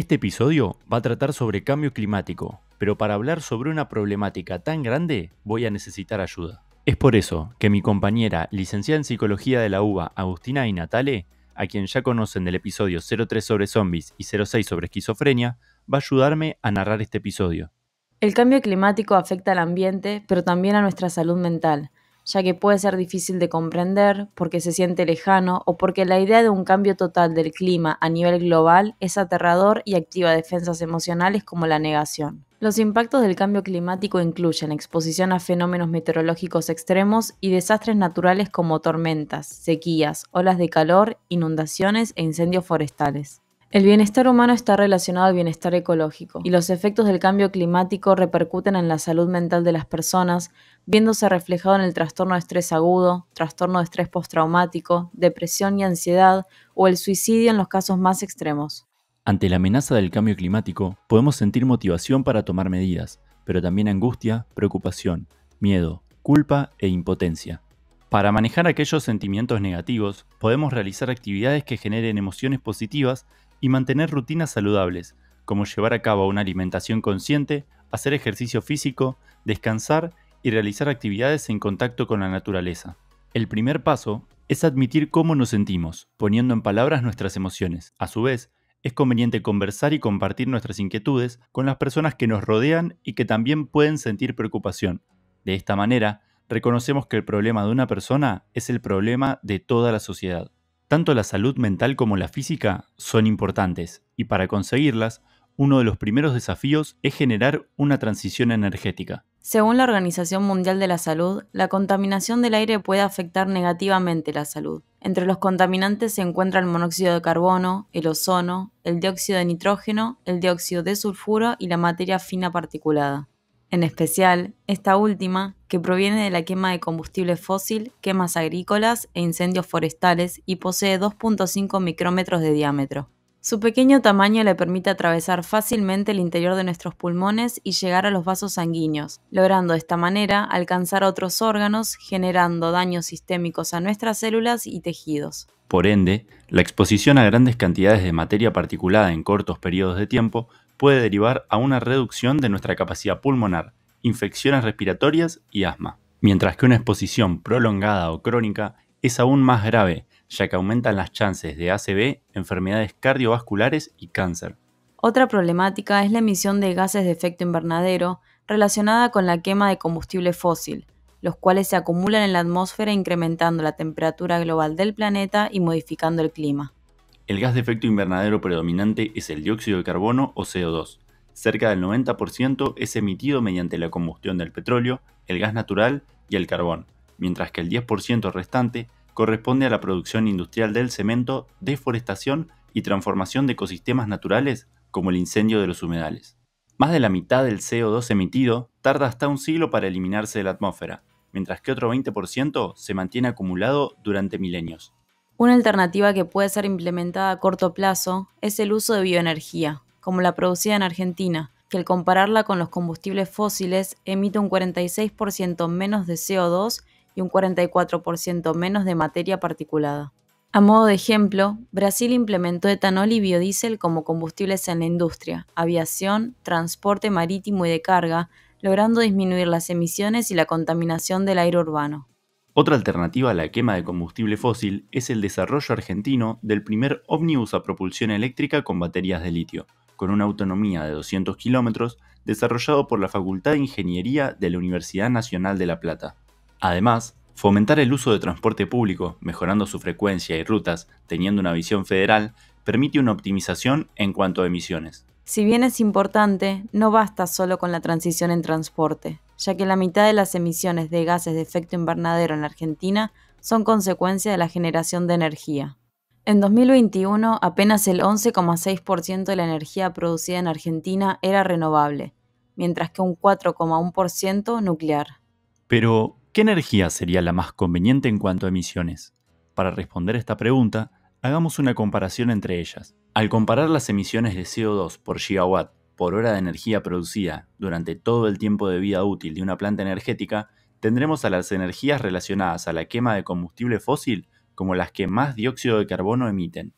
Este episodio va a tratar sobre cambio climático, pero para hablar sobre una problemática tan grande voy a necesitar ayuda. Es por eso que mi compañera, licenciada en Psicología de la UBA, Agustina y Natale, a quien ya conocen del episodio 03 sobre zombies y 06 sobre esquizofrenia, va a ayudarme a narrar este episodio. El cambio climático afecta al ambiente, pero también a nuestra salud mental ya que puede ser difícil de comprender, porque se siente lejano o porque la idea de un cambio total del clima a nivel global es aterrador y activa defensas emocionales como la negación. Los impactos del cambio climático incluyen exposición a fenómenos meteorológicos extremos y desastres naturales como tormentas, sequías, olas de calor, inundaciones e incendios forestales. El bienestar humano está relacionado al bienestar ecológico y los efectos del cambio climático repercuten en la salud mental de las personas, viéndose reflejado en el trastorno de estrés agudo, trastorno de estrés postraumático, depresión y ansiedad o el suicidio en los casos más extremos. Ante la amenaza del cambio climático, podemos sentir motivación para tomar medidas, pero también angustia, preocupación, miedo, culpa e impotencia. Para manejar aquellos sentimientos negativos, podemos realizar actividades que generen emociones positivas y mantener rutinas saludables, como llevar a cabo una alimentación consciente, hacer ejercicio físico, descansar y realizar actividades en contacto con la naturaleza. El primer paso es admitir cómo nos sentimos, poniendo en palabras nuestras emociones. A su vez, es conveniente conversar y compartir nuestras inquietudes con las personas que nos rodean y que también pueden sentir preocupación. De esta manera, reconocemos que el problema de una persona es el problema de toda la sociedad. Tanto la salud mental como la física son importantes y para conseguirlas, uno de los primeros desafíos es generar una transición energética. Según la Organización Mundial de la Salud, la contaminación del aire puede afectar negativamente la salud. Entre los contaminantes se encuentra el monóxido de carbono, el ozono, el dióxido de nitrógeno, el dióxido de sulfuro y la materia fina particulada en especial esta última, que proviene de la quema de combustible fósil, quemas agrícolas e incendios forestales y posee 2.5 micrómetros de diámetro. Su pequeño tamaño le permite atravesar fácilmente el interior de nuestros pulmones y llegar a los vasos sanguíneos, logrando de esta manera alcanzar otros órganos, generando daños sistémicos a nuestras células y tejidos. Por ende, la exposición a grandes cantidades de materia particulada en cortos periodos de tiempo puede derivar a una reducción de nuestra capacidad pulmonar, infecciones respiratorias y asma. Mientras que una exposición prolongada o crónica es aún más grave, ya que aumentan las chances de ACB, enfermedades cardiovasculares y cáncer. Otra problemática es la emisión de gases de efecto invernadero relacionada con la quema de combustible fósil, los cuales se acumulan en la atmósfera incrementando la temperatura global del planeta y modificando el clima. El gas de efecto invernadero predominante es el dióxido de carbono o CO2. Cerca del 90% es emitido mediante la combustión del petróleo, el gas natural y el carbón, mientras que el 10% restante corresponde a la producción industrial del cemento, deforestación y transformación de ecosistemas naturales como el incendio de los humedales. Más de la mitad del CO2 emitido tarda hasta un siglo para eliminarse de la atmósfera, mientras que otro 20% se mantiene acumulado durante milenios. Una alternativa que puede ser implementada a corto plazo es el uso de bioenergía, como la producida en Argentina, que al compararla con los combustibles fósiles emite un 46% menos de CO2 y un 44% menos de materia particulada. A modo de ejemplo, Brasil implementó etanol y biodiesel como combustibles en la industria, aviación, transporte marítimo y de carga, logrando disminuir las emisiones y la contaminación del aire urbano. Otra alternativa a la quema de combustible fósil es el desarrollo argentino del primer ómnibus a propulsión eléctrica con baterías de litio, con una autonomía de 200 kilómetros, desarrollado por la Facultad de Ingeniería de la Universidad Nacional de La Plata. Además, fomentar el uso de transporte público, mejorando su frecuencia y rutas, teniendo una visión federal, permite una optimización en cuanto a emisiones. Si bien es importante, no basta solo con la transición en transporte ya que la mitad de las emisiones de gases de efecto invernadero en Argentina son consecuencia de la generación de energía. En 2021, apenas el 11,6% de la energía producida en Argentina era renovable, mientras que un 4,1% nuclear. Pero, ¿qué energía sería la más conveniente en cuanto a emisiones? Para responder a esta pregunta, hagamos una comparación entre ellas. Al comparar las emisiones de CO2 por gigawatt por hora de energía producida durante todo el tiempo de vida útil de una planta energética, tendremos a las energías relacionadas a la quema de combustible fósil como las que más dióxido de carbono emiten.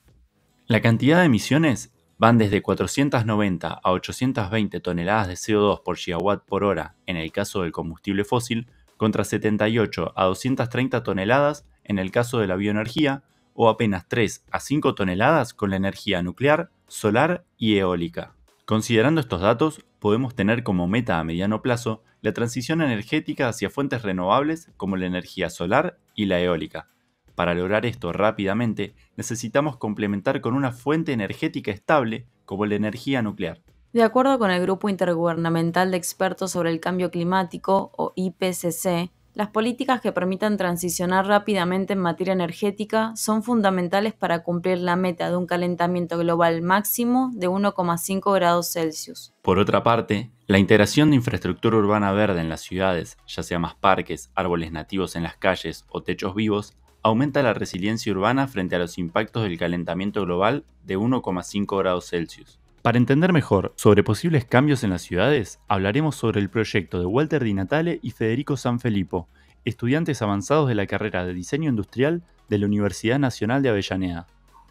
La cantidad de emisiones van desde 490 a 820 toneladas de CO2 por gigawatt por hora en el caso del combustible fósil, contra 78 a 230 toneladas en el caso de la bioenergía, o apenas 3 a 5 toneladas con la energía nuclear, solar y eólica. Considerando estos datos, podemos tener como meta a mediano plazo la transición energética hacia fuentes renovables como la energía solar y la eólica. Para lograr esto rápidamente, necesitamos complementar con una fuente energética estable como la energía nuclear. De acuerdo con el Grupo Intergubernamental de Expertos sobre el Cambio Climático, o IPCC, las políticas que permitan transicionar rápidamente en materia energética son fundamentales para cumplir la meta de un calentamiento global máximo de 1,5 grados Celsius. Por otra parte, la integración de infraestructura urbana verde en las ciudades, ya sea más parques, árboles nativos en las calles o techos vivos, aumenta la resiliencia urbana frente a los impactos del calentamiento global de 1,5 grados Celsius. Para entender mejor sobre posibles cambios en las ciudades, hablaremos sobre el proyecto de Walter Di Natale y Federico Sanfilippo, estudiantes avanzados de la carrera de Diseño Industrial de la Universidad Nacional de Avellaneda.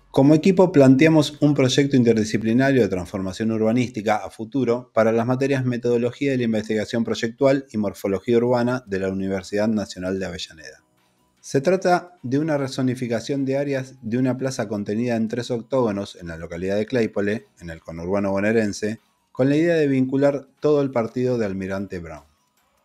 Como equipo planteamos un proyecto interdisciplinario de transformación urbanística a futuro para las materias Metodología de la Investigación Proyectual y Morfología Urbana de la Universidad Nacional de Avellaneda. Se trata de una resonificación de áreas de una plaza contenida en tres octógonos en la localidad de Claypole, en el conurbano bonaerense, con la idea de vincular todo el partido de Almirante Brown.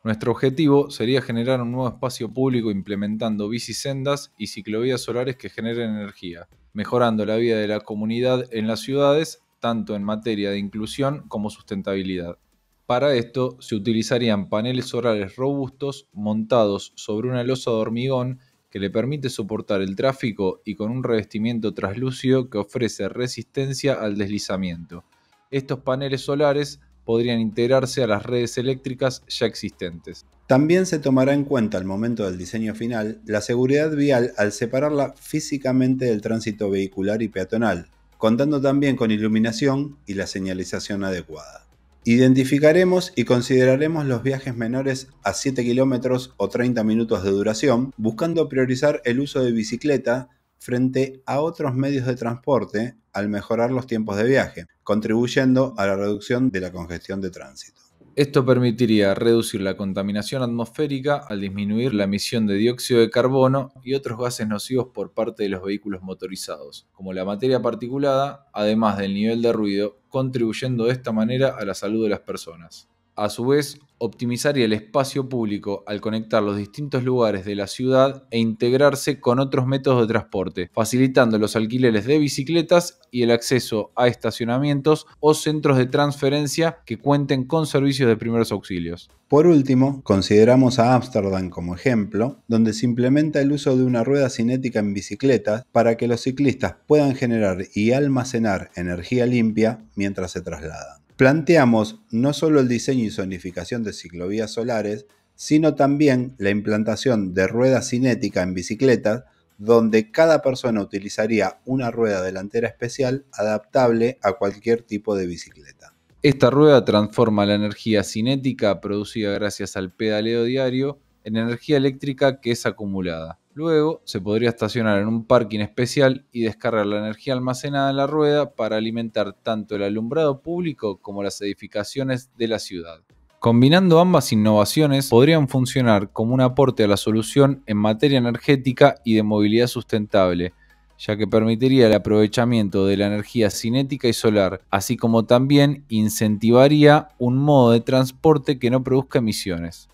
Nuestro objetivo sería generar un nuevo espacio público implementando bicisendas y ciclovías solares que generen energía, mejorando la vida de la comunidad en las ciudades, tanto en materia de inclusión como sustentabilidad. Para esto se utilizarían paneles solares robustos montados sobre una losa de hormigón que le permite soportar el tráfico y con un revestimiento traslúcido que ofrece resistencia al deslizamiento. Estos paneles solares podrían integrarse a las redes eléctricas ya existentes. También se tomará en cuenta al momento del diseño final la seguridad vial al separarla físicamente del tránsito vehicular y peatonal, contando también con iluminación y la señalización adecuada. Identificaremos y consideraremos los viajes menores a 7 kilómetros o 30 minutos de duración, buscando priorizar el uso de bicicleta frente a otros medios de transporte al mejorar los tiempos de viaje, contribuyendo a la reducción de la congestión de tránsito. Esto permitiría reducir la contaminación atmosférica al disminuir la emisión de dióxido de carbono y otros gases nocivos por parte de los vehículos motorizados, como la materia particulada, además del nivel de ruido, contribuyendo de esta manera a la salud de las personas a su vez, optimizaría el espacio público al conectar los distintos lugares de la ciudad e integrarse con otros métodos de transporte, facilitando los alquileres de bicicletas y el acceso a estacionamientos o centros de transferencia que cuenten con servicios de primeros auxilios. Por último, consideramos a Ámsterdam como ejemplo, donde se implementa el uso de una rueda cinética en bicicletas para que los ciclistas puedan generar y almacenar energía limpia mientras se trasladan planteamos no solo el diseño y sonificación de ciclovías solares, sino también la implantación de ruedas cinética en bicicletas, donde cada persona utilizaría una rueda delantera especial adaptable a cualquier tipo de bicicleta. Esta rueda transforma la energía cinética producida gracias al pedaleo diario en energía eléctrica que es acumulada. Luego se podría estacionar en un parking especial y descargar la energía almacenada en la rueda para alimentar tanto el alumbrado público como las edificaciones de la ciudad. Combinando ambas innovaciones podrían funcionar como un aporte a la solución en materia energética y de movilidad sustentable, ya que permitiría el aprovechamiento de la energía cinética y solar, así como también incentivaría un modo de transporte que no produzca emisiones.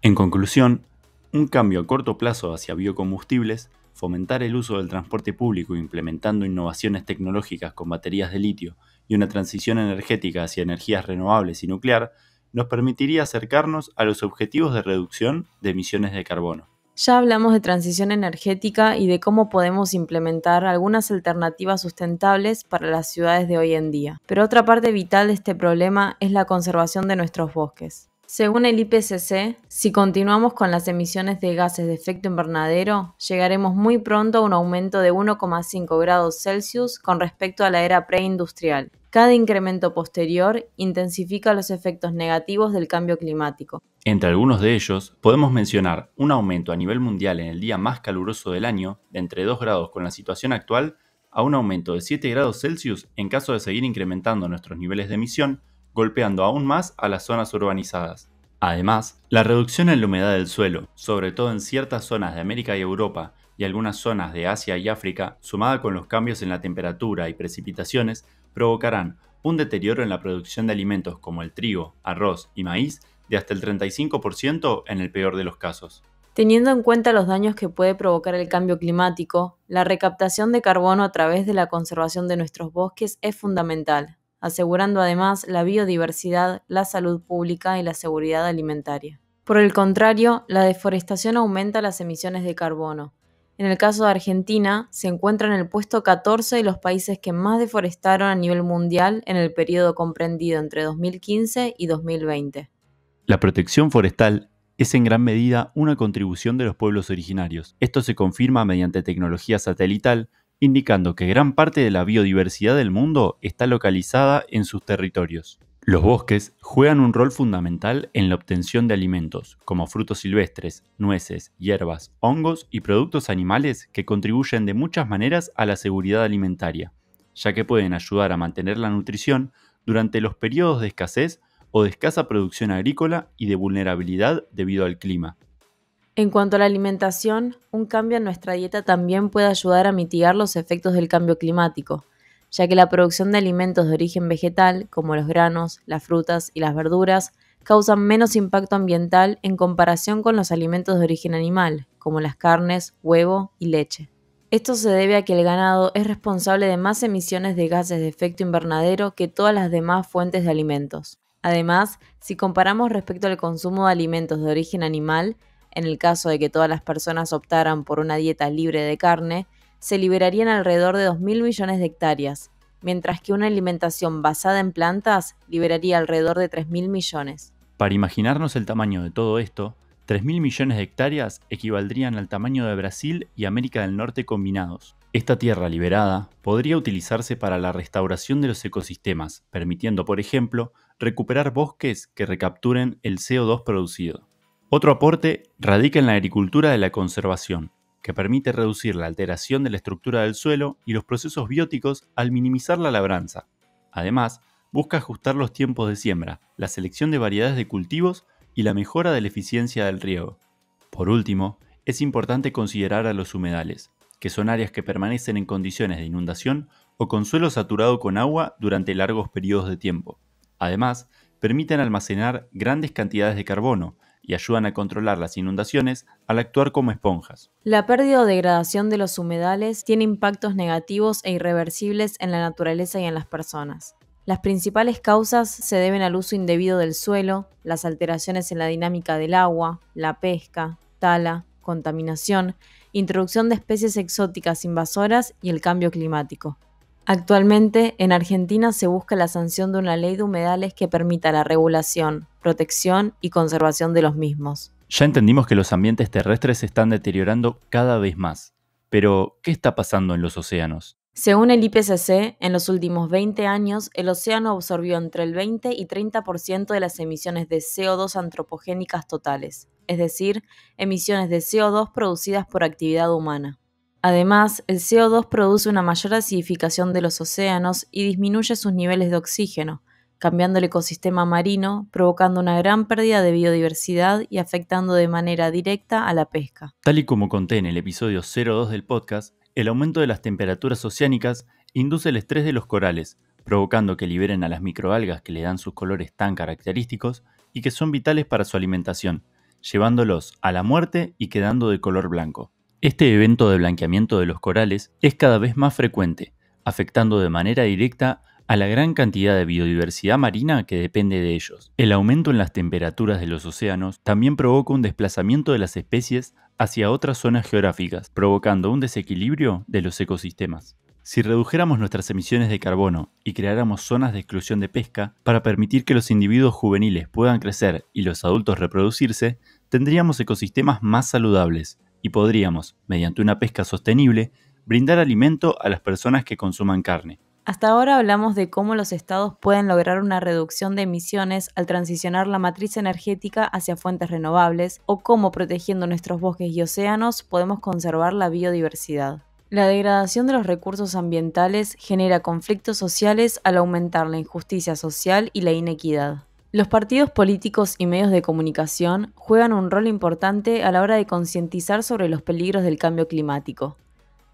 En conclusión, un cambio a corto plazo hacia biocombustibles, fomentar el uso del transporte público implementando innovaciones tecnológicas con baterías de litio y una transición energética hacia energías renovables y nuclear, nos permitiría acercarnos a los objetivos de reducción de emisiones de carbono. Ya hablamos de transición energética y de cómo podemos implementar algunas alternativas sustentables para las ciudades de hoy en día. Pero otra parte vital de este problema es la conservación de nuestros bosques. Según el IPCC, si continuamos con las emisiones de gases de efecto invernadero, llegaremos muy pronto a un aumento de 1,5 grados Celsius con respecto a la era preindustrial. Cada incremento posterior intensifica los efectos negativos del cambio climático. Entre algunos de ellos, podemos mencionar un aumento a nivel mundial en el día más caluroso del año, de entre 2 grados con la situación actual, a un aumento de 7 grados Celsius en caso de seguir incrementando nuestros niveles de emisión, golpeando aún más a las zonas urbanizadas. Además, la reducción en la humedad del suelo, sobre todo en ciertas zonas de América y Europa y algunas zonas de Asia y África, sumada con los cambios en la temperatura y precipitaciones, provocarán un deterioro en la producción de alimentos como el trigo, arroz y maíz de hasta el 35% en el peor de los casos. Teniendo en cuenta los daños que puede provocar el cambio climático, la recaptación de carbono a través de la conservación de nuestros bosques es fundamental asegurando además la biodiversidad, la salud pública y la seguridad alimentaria. Por el contrario, la deforestación aumenta las emisiones de carbono. En el caso de Argentina, se encuentra en el puesto 14 de los países que más deforestaron a nivel mundial en el periodo comprendido entre 2015 y 2020. La protección forestal es en gran medida una contribución de los pueblos originarios. Esto se confirma mediante tecnología satelital indicando que gran parte de la biodiversidad del mundo está localizada en sus territorios. Los bosques juegan un rol fundamental en la obtención de alimentos, como frutos silvestres, nueces, hierbas, hongos y productos animales que contribuyen de muchas maneras a la seguridad alimentaria, ya que pueden ayudar a mantener la nutrición durante los periodos de escasez o de escasa producción agrícola y de vulnerabilidad debido al clima. En cuanto a la alimentación, un cambio en nuestra dieta también puede ayudar a mitigar los efectos del cambio climático, ya que la producción de alimentos de origen vegetal, como los granos, las frutas y las verduras, causan menos impacto ambiental en comparación con los alimentos de origen animal, como las carnes, huevo y leche. Esto se debe a que el ganado es responsable de más emisiones de gases de efecto invernadero que todas las demás fuentes de alimentos. Además, si comparamos respecto al consumo de alimentos de origen animal, en el caso de que todas las personas optaran por una dieta libre de carne, se liberarían alrededor de 2.000 millones de hectáreas, mientras que una alimentación basada en plantas liberaría alrededor de 3.000 millones. Para imaginarnos el tamaño de todo esto, 3.000 millones de hectáreas equivaldrían al tamaño de Brasil y América del Norte combinados. Esta tierra liberada podría utilizarse para la restauración de los ecosistemas, permitiendo, por ejemplo, recuperar bosques que recapturen el CO2 producido. Otro aporte radica en la agricultura de la conservación, que permite reducir la alteración de la estructura del suelo y los procesos bióticos al minimizar la labranza. Además, busca ajustar los tiempos de siembra, la selección de variedades de cultivos y la mejora de la eficiencia del riego. Por último, es importante considerar a los humedales, que son áreas que permanecen en condiciones de inundación o con suelo saturado con agua durante largos periodos de tiempo. Además, permiten almacenar grandes cantidades de carbono, y ayudan a controlar las inundaciones al actuar como esponjas. La pérdida o degradación de los humedales tiene impactos negativos e irreversibles en la naturaleza y en las personas. Las principales causas se deben al uso indebido del suelo, las alteraciones en la dinámica del agua, la pesca, tala, contaminación, introducción de especies exóticas invasoras y el cambio climático. Actualmente, en Argentina se busca la sanción de una ley de humedales que permita la regulación, protección y conservación de los mismos. Ya entendimos que los ambientes terrestres se están deteriorando cada vez más. Pero, ¿qué está pasando en los océanos? Según el IPCC, en los últimos 20 años, el océano absorbió entre el 20 y 30% de las emisiones de CO2 antropogénicas totales, es decir, emisiones de CO2 producidas por actividad humana. Además, el CO2 produce una mayor acidificación de los océanos y disminuye sus niveles de oxígeno, cambiando el ecosistema marino, provocando una gran pérdida de biodiversidad y afectando de manera directa a la pesca. Tal y como conté en el episodio 02 del podcast, el aumento de las temperaturas oceánicas induce el estrés de los corales, provocando que liberen a las microalgas que le dan sus colores tan característicos y que son vitales para su alimentación, llevándolos a la muerte y quedando de color blanco. Este evento de blanqueamiento de los corales es cada vez más frecuente, afectando de manera directa a la gran cantidad de biodiversidad marina que depende de ellos. El aumento en las temperaturas de los océanos también provoca un desplazamiento de las especies hacia otras zonas geográficas, provocando un desequilibrio de los ecosistemas. Si redujéramos nuestras emisiones de carbono y creáramos zonas de exclusión de pesca para permitir que los individuos juveniles puedan crecer y los adultos reproducirse, tendríamos ecosistemas más saludables, y podríamos, mediante una pesca sostenible, brindar alimento a las personas que consuman carne. Hasta ahora hablamos de cómo los estados pueden lograr una reducción de emisiones al transicionar la matriz energética hacia fuentes renovables o cómo protegiendo nuestros bosques y océanos podemos conservar la biodiversidad. La degradación de los recursos ambientales genera conflictos sociales al aumentar la injusticia social y la inequidad. Los partidos políticos y medios de comunicación juegan un rol importante a la hora de concientizar sobre los peligros del cambio climático.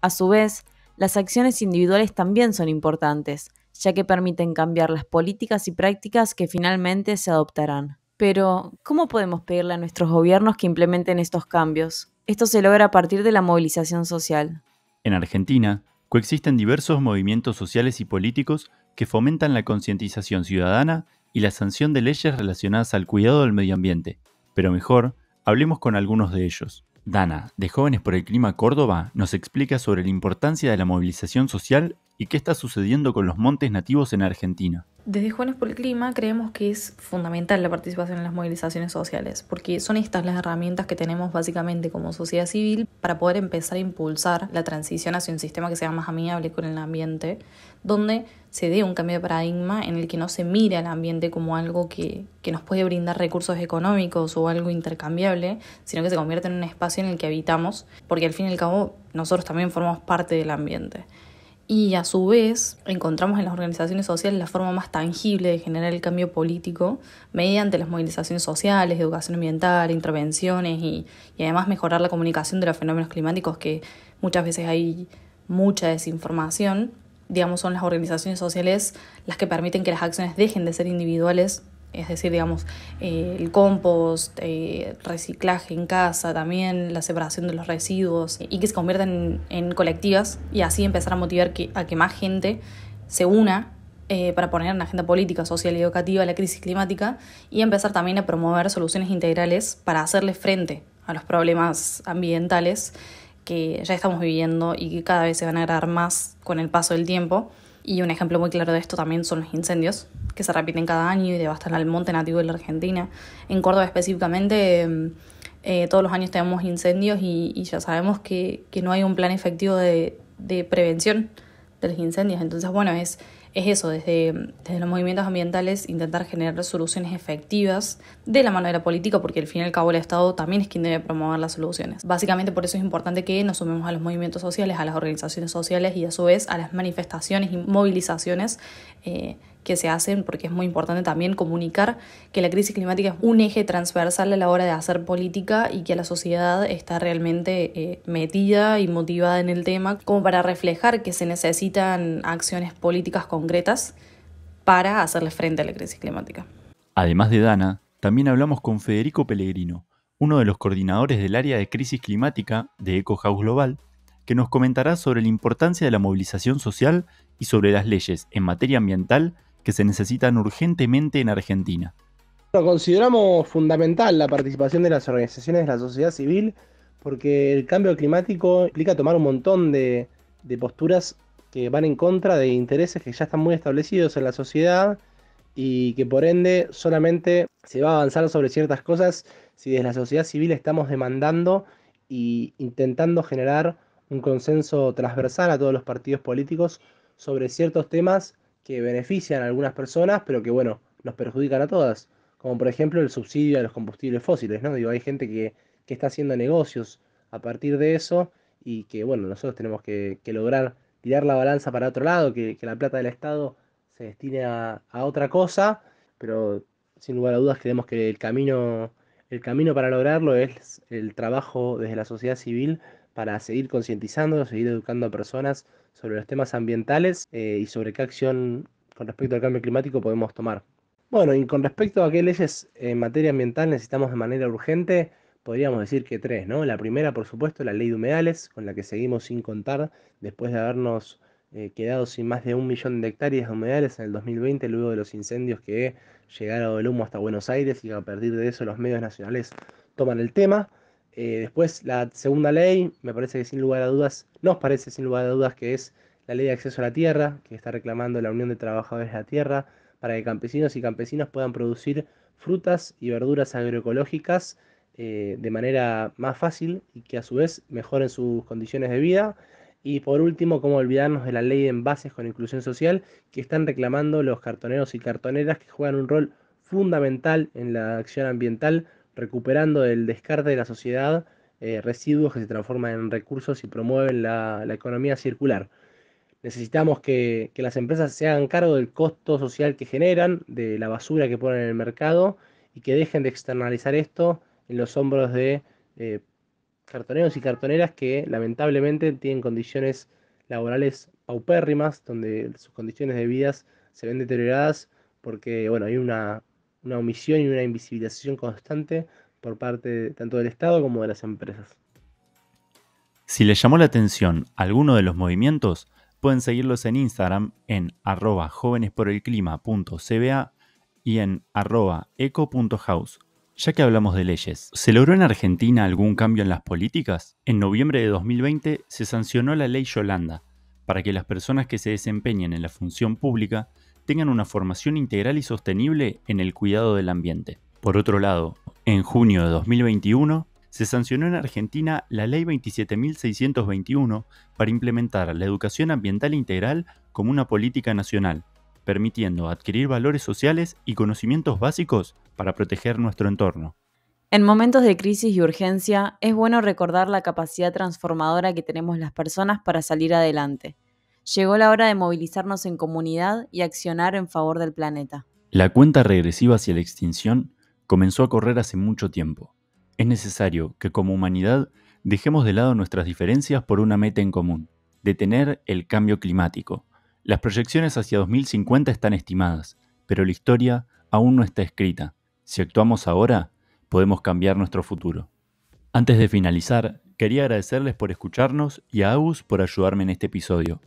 A su vez, las acciones individuales también son importantes, ya que permiten cambiar las políticas y prácticas que finalmente se adoptarán. Pero, ¿cómo podemos pedirle a nuestros gobiernos que implementen estos cambios? Esto se logra a partir de la movilización social. En Argentina, coexisten diversos movimientos sociales y políticos que fomentan la concientización ciudadana y la sanción de leyes relacionadas al cuidado del medio ambiente. Pero mejor, hablemos con algunos de ellos. Dana, de Jóvenes por el Clima Córdoba, nos explica sobre la importancia de la movilización social y qué está sucediendo con los montes nativos en Argentina. Desde Jóvenes por el Clima creemos que es fundamental la participación en las movilizaciones sociales, porque son estas las herramientas que tenemos básicamente como sociedad civil para poder empezar a impulsar la transición hacia un sistema que sea más amigable con el ambiente, donde se dé un cambio de paradigma en el que no se mire al ambiente como algo que, nos puede brindar recursos económicos o algo intercambiable, sino que se convierte en un espacio en el que habitamos, porque al fin y al cabo nosotros también formamos parte del ambiente y a su vez encontramos en las organizaciones sociales la forma más tangible de generar el cambio político mediante las movilizaciones sociales, educación ambiental, intervenciones y, y además mejorar la comunicación de los fenómenos climáticos que muchas veces hay mucha desinformación. Digamos, son las organizaciones sociales las que permiten que las acciones dejen de ser individuales es decir, digamos, eh, el compost, eh, reciclaje en casa, también la separación de los residuos, y que se conviertan en, colectivas y así empezar a motivar a que más gente se una eh, para poner en la agenda política, social y educativa la crisis climática y empezar también a promover soluciones integrales para hacerle frente a los problemas ambientales que ya estamos viviendo y que cada vez se van a agravar más con el paso del tiempo y un ejemplo muy claro de esto también son los incendios, que se repiten cada año y devastan al monte nativo de la Argentina. En Córdoba específicamente, em, eh, todos los años tenemos incendios y, y ya sabemos que, que, no hay un plan efectivo de, de prevención de los incendios. Entonces, bueno, es es eso, desde, los movimientos ambientales intentar generar soluciones efectivas de la manera política, porque al fin y al cabo el Estado también es quien debe promover las soluciones. Básicamente por eso es importante que nos sumemos a los movimientos sociales, a las organizaciones sociales y a su vez a las manifestaciones y movilizaciones eh, que se hacen, porque es muy importante también comunicar que la crisis climática es un eje transversal a la hora de hacer política y que la sociedad está realmente eh, metida y motivada en el tema, como para reflejar que se necesitan acciones políticas concretas para hacerle frente a la crisis climática. Además de Dana, también hablamos con Federico Pellegrino, uno de los coordinadores del área de crisis climática de Eco House Global, que nos comentará sobre la importancia de la movilización social y sobre las leyes en materia ambiental que se necesitan urgentemente en Argentina. consideramos fundamental la participación de las organizaciones de la sociedad civil porque el cambio climático implica tomar un montón de, de posturas que van en contra de intereses que ya están muy establecidos en la sociedad y que por ende solamente se va a avanzar sobre ciertas cosas si desde la sociedad civil estamos demandando e intentando generar un consenso transversal a todos los partidos políticos sobre ciertos temas que benefician a algunas personas, pero que bueno, nos perjudican a todas. Como por ejemplo el subsidio a los combustibles fósiles, ¿no? Digo, hay gente que, está haciendo negocios a partir de eso y que bueno, nosotros tenemos que, lograr tirar la balanza para otro lado, que, la plata del Estado se destine a, otra cosa, pero sin lugar a dudas creemos que el camino, el camino para lograrlo es el trabajo desde la sociedad civil para seguir concientizando, seguir educando a personas sobre los temas ambientales eh, y sobre qué acción con respecto al cambio climático podemos tomar. Bueno, y con respecto a qué leyes en materia ambiental necesitamos de manera urgente, podríamos decir que tres, ¿no? La primera, por supuesto, la ley de humedales, con la que seguimos sin contar después de habernos eh, quedado sin más de un millón de hectáreas de humedales en el 2020, luego de los incendios que llegaron del humo hasta Buenos Aires y a partir de eso los medios nacionales toman el tema. Eh, después, la segunda ley, me parece que sin lugar a dudas, nos parece sin lugar a dudas que es la ley de acceso a la tierra, que está reclamando la Unión de Trabajadores de la Tierra, para que campesinos y campesinas puedan producir frutas y verduras agroecológicas eh, de manera más fácil y que a su vez mejoren sus condiciones de vida. Y por último, cómo olvidarnos de la ley de envases con inclusión social que están reclamando los cartoneros y cartoneras que juegan un rol fundamental en la acción ambiental recuperando el descarte de la sociedad eh, residuos que se transforman en recursos y promueven la, economía circular. Necesitamos que, las empresas se hagan cargo del costo social que generan, de la basura que ponen en el mercado y que dejen de externalizar esto en los hombros de eh, cartoneros y cartoneras que lamentablemente tienen condiciones laborales paupérrimas, donde sus condiciones de vida se ven deterioradas porque bueno, hay una una omisión y una invisibilización constante por parte tanto del Estado como de las empresas. Si les llamó la atención alguno de los movimientos, pueden seguirlos en Instagram en arroba jovenesporelclima.cba y en arroba eco.house. Ya que hablamos de leyes, ¿se logró en Argentina algún cambio en las políticas? En noviembre de 2020 se sancionó la ley Yolanda para que las personas que se desempeñen en la función pública tengan una formación integral y sostenible en el cuidado del ambiente. Por otro lado, en junio de 2021, se sancionó en Argentina la Ley 27.621 para implementar la educación ambiental integral como una política nacional, permitiendo adquirir valores sociales y conocimientos básicos para proteger nuestro entorno. En momentos de crisis y urgencia, es bueno recordar la capacidad transformadora que tenemos las personas para salir adelante Llegó la hora de movilizarnos en comunidad y accionar en favor del planeta. La cuenta regresiva hacia la extinción comenzó a correr hace mucho tiempo. Es necesario que como humanidad dejemos de lado nuestras diferencias por una meta en común, detener el cambio climático. Las proyecciones hacia 2050 están estimadas, pero la historia aún no está escrita. Si actuamos ahora, podemos cambiar nuestro futuro. Antes de finalizar, quería agradecerles por escucharnos y a Agus por ayudarme en este episodio.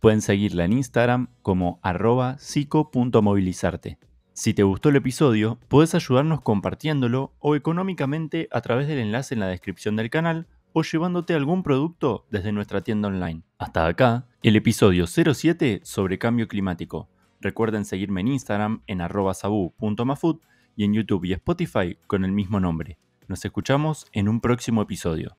Pueden seguirla en Instagram como arroba psico.movilizarte. Si te gustó el episodio, puedes ayudarnos compartiéndolo o económicamente a través del enlace en la descripción del canal o llevándote algún producto desde nuestra tienda online. Hasta acá, el episodio 07 sobre cambio climático. Recuerden seguirme en Instagram en arroba y en YouTube y Spotify con el mismo nombre. Nos escuchamos en un próximo episodio.